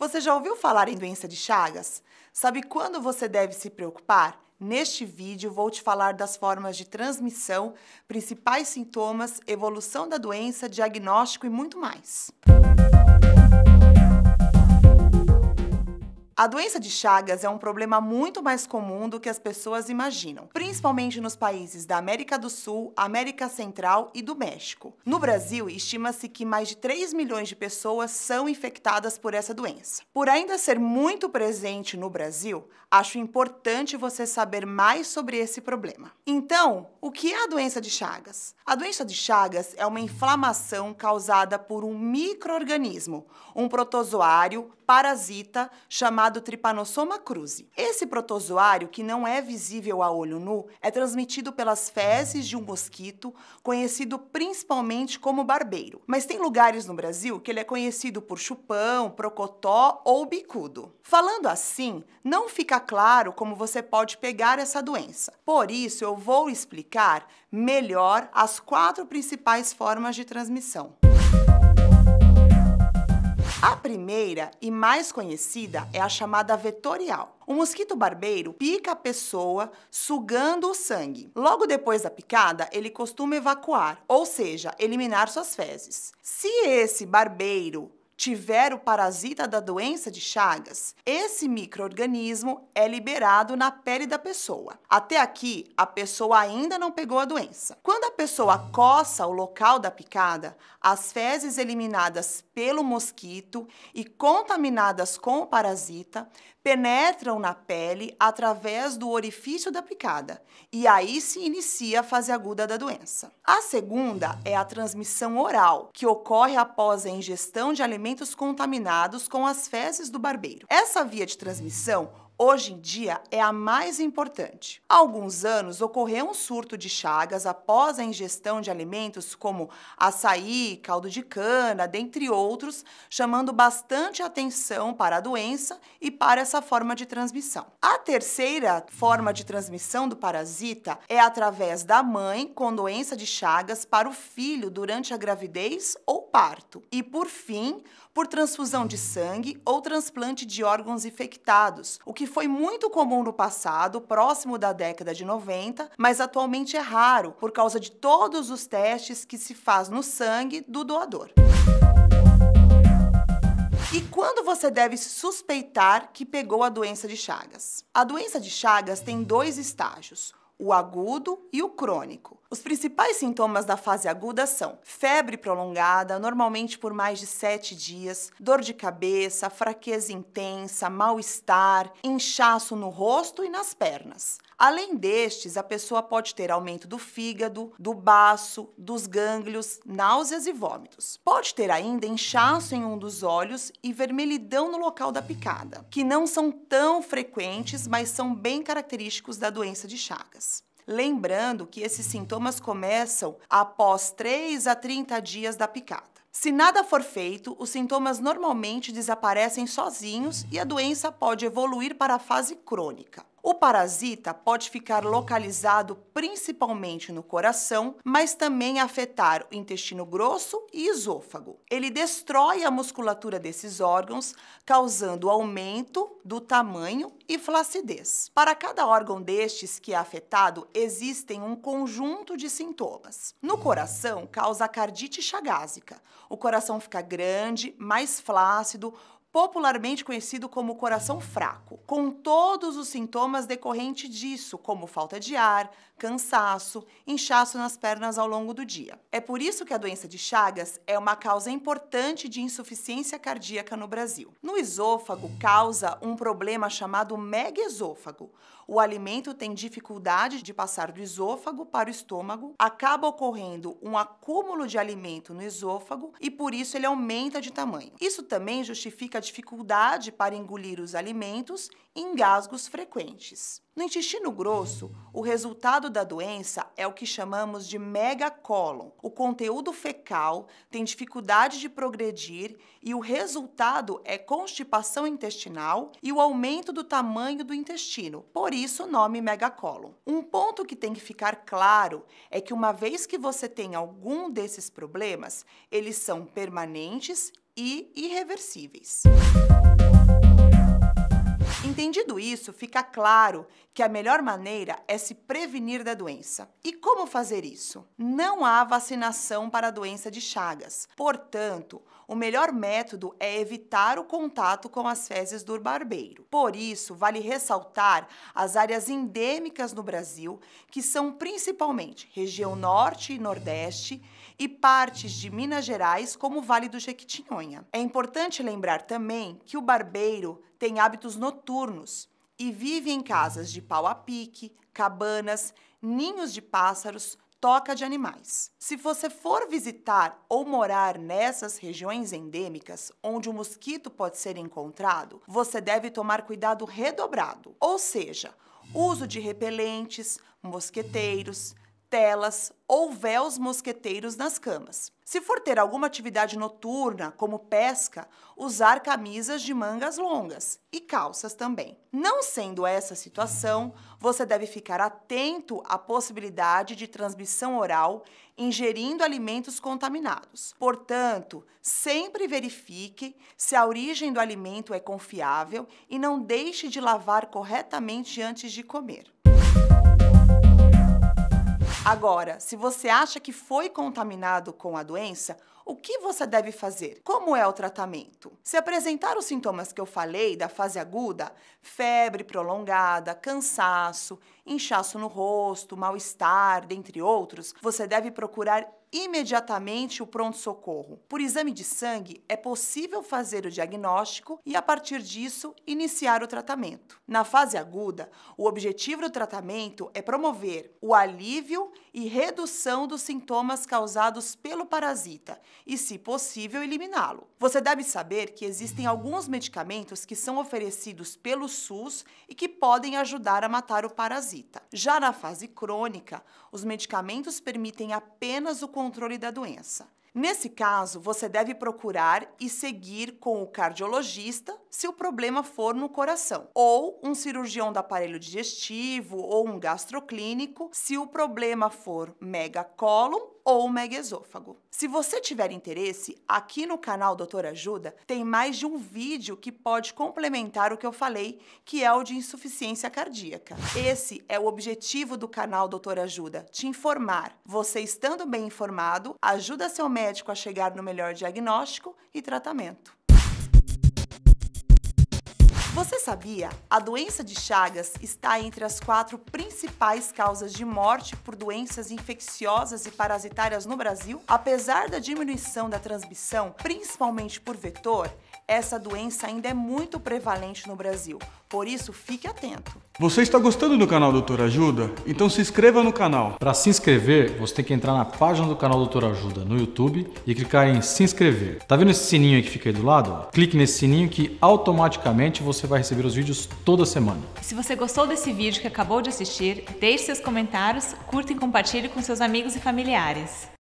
Você já ouviu falar em doença de Chagas? Sabe quando você deve se preocupar? Neste vídeo vou te falar das formas de transmissão, principais sintomas, evolução da doença, diagnóstico e muito mais. Música A doença de Chagas é um problema muito mais comum do que as pessoas imaginam, principalmente nos países da América do Sul, América Central e do México. No Brasil, estima-se que mais de 3 milhões de pessoas são infectadas por essa doença. Por ainda ser muito presente no Brasil, acho importante você saber mais sobre esse problema. Então, o que é a doença de Chagas? A doença de Chagas é uma inflamação causada por um microorganismo, um protozoário parasita chamado chamado Trypanosoma cruzi. Esse protozoário, que não é visível a olho nu, é transmitido pelas fezes de um mosquito, conhecido principalmente como barbeiro. Mas tem lugares no Brasil que ele é conhecido por chupão, procotó ou bicudo. Falando assim, não fica claro como você pode pegar essa doença. Por isso, eu vou explicar melhor as quatro principais formas de transmissão. A primeira e mais conhecida é a chamada vetorial. O mosquito barbeiro pica a pessoa sugando o sangue. Logo depois da picada, ele costuma evacuar, ou seja, eliminar suas fezes. Se esse barbeiro tiver o parasita da doença de Chagas, esse microorganismo é liberado na pele da pessoa. Até aqui, a pessoa ainda não pegou a doença. Quando a pessoa coça o local da picada, as fezes eliminadas pelo mosquito e contaminadas com o parasita penetram na pele através do orifício da picada e aí se inicia a fase aguda da doença. A segunda é a transmissão oral, que ocorre após a ingestão de alimentos alimentos contaminados com as fezes do barbeiro. Essa via de transmissão hoje em dia é a mais importante. Há alguns anos ocorreu um surto de chagas após a ingestão de alimentos como açaí, caldo de cana, dentre outros, chamando bastante atenção para a doença e para essa forma de transmissão. A terceira forma de transmissão do parasita é através da mãe com doença de chagas para o filho durante a gravidez ou parto. E por fim, por transfusão de sangue ou transplante de órgãos infectados, o que foi muito comum no passado, próximo da década de 90, mas atualmente é raro por causa de todos os testes que se faz no sangue do doador. E quando você deve suspeitar que pegou a doença de Chagas? A doença de Chagas tem dois estágios o agudo e o crônico. Os principais sintomas da fase aguda são febre prolongada, normalmente por mais de sete dias, dor de cabeça, fraqueza intensa, mal-estar, inchaço no rosto e nas pernas. Além destes, a pessoa pode ter aumento do fígado, do baço, dos gânglios, náuseas e vômitos. Pode ter ainda inchaço em um dos olhos e vermelhidão no local da picada, que não são tão frequentes, mas são bem característicos da doença de Chagas. Lembrando que esses sintomas começam após 3 a 30 dias da picada. Se nada for feito, os sintomas normalmente desaparecem sozinhos e a doença pode evoluir para a fase crônica. O parasita pode ficar localizado principalmente no coração, mas também afetar o intestino grosso e esôfago. Ele destrói a musculatura desses órgãos, causando aumento do tamanho e flacidez. Para cada órgão destes que é afetado, existem um conjunto de sintomas. No coração, causa cardite chagásica. O coração fica grande, mais flácido, popularmente conhecido como coração fraco, com todos os sintomas decorrentes disso, como falta de ar, cansaço, inchaço nas pernas ao longo do dia. É por isso que a doença de Chagas é uma causa importante de insuficiência cardíaca no Brasil. No esôfago, causa um problema chamado megaesôfago. O alimento tem dificuldade de passar do esôfago para o estômago, acaba ocorrendo um acúmulo de alimento no esôfago e por isso ele aumenta de tamanho. Isso também justifica a dificuldade para engolir os alimentos e engasgos frequentes. No intestino grosso, o resultado da doença é o que chamamos de megacólon. O conteúdo fecal tem dificuldade de progredir e o resultado é constipação intestinal e o aumento do tamanho do intestino, por isso o nome megacólon. Um ponto que tem que ficar claro é que uma vez que você tem algum desses problemas, eles são permanentes e irreversíveis. Música Entendido isso, fica claro que a melhor maneira é se prevenir da doença. E como fazer isso? Não há vacinação para a doença de Chagas. Portanto, o melhor método é evitar o contato com as fezes do barbeiro. Por isso, vale ressaltar as áreas endêmicas no Brasil, que são principalmente região norte e nordeste e partes de Minas Gerais, como o Vale do Jequitinhonha. É importante lembrar também que o barbeiro têm hábitos noturnos e vive em casas de pau a pique, cabanas, ninhos de pássaros, toca de animais. Se você for visitar ou morar nessas regiões endêmicas onde o mosquito pode ser encontrado, você deve tomar cuidado redobrado, ou seja, uso de repelentes, mosqueteiros, telas ou véus mosqueteiros nas camas. Se for ter alguma atividade noturna, como pesca, usar camisas de mangas longas e calças também. Não sendo essa situação, você deve ficar atento à possibilidade de transmissão oral ingerindo alimentos contaminados. Portanto, sempre verifique se a origem do alimento é confiável e não deixe de lavar corretamente antes de comer. Agora, se você acha que foi contaminado com a doença, o que você deve fazer? Como é o tratamento? Se apresentar os sintomas que eu falei da fase aguda, febre prolongada, cansaço, inchaço no rosto, mal-estar, dentre outros, você deve procurar imediatamente o pronto-socorro. Por exame de sangue, é possível fazer o diagnóstico e, a partir disso, iniciar o tratamento. Na fase aguda, o objetivo do tratamento é promover o alívio e redução dos sintomas causados pelo parasita e, se possível, eliminá-lo. Você deve saber que existem alguns medicamentos que são oferecidos pelo SUS e que podem ajudar a matar o parasita. Já na fase crônica, os medicamentos permitem apenas o controle da doença. Nesse caso, você deve procurar e seguir com o cardiologista se o problema for no coração, ou um cirurgião do aparelho digestivo ou um gastroclínico se o problema for megacolon ou megaesôfago. Se você tiver interesse, aqui no canal Doutor Ajuda tem mais de um vídeo que pode complementar o que eu falei, que é o de insuficiência cardíaca. Esse é o objetivo do canal Doutor Ajuda, te informar. Você estando bem informado, ajuda seu médico a chegar no melhor diagnóstico e tratamento. Você sabia? A doença de Chagas está entre as quatro principais causas de morte por doenças infecciosas e parasitárias no Brasil. Apesar da diminuição da transmissão, principalmente por vetor, essa doença ainda é muito prevalente no Brasil. Por isso, fique atento. Você está gostando do canal Doutor Ajuda? Então se inscreva no canal. Para se inscrever, você tem que entrar na página do canal Doutor Ajuda no YouTube e clicar em se inscrever. Tá vendo esse sininho que fica aí do lado? Clique nesse sininho que automaticamente você vai receber os vídeos toda semana. Se você gostou desse vídeo que acabou de assistir, deixe seus comentários, curta e compartilhe com seus amigos e familiares.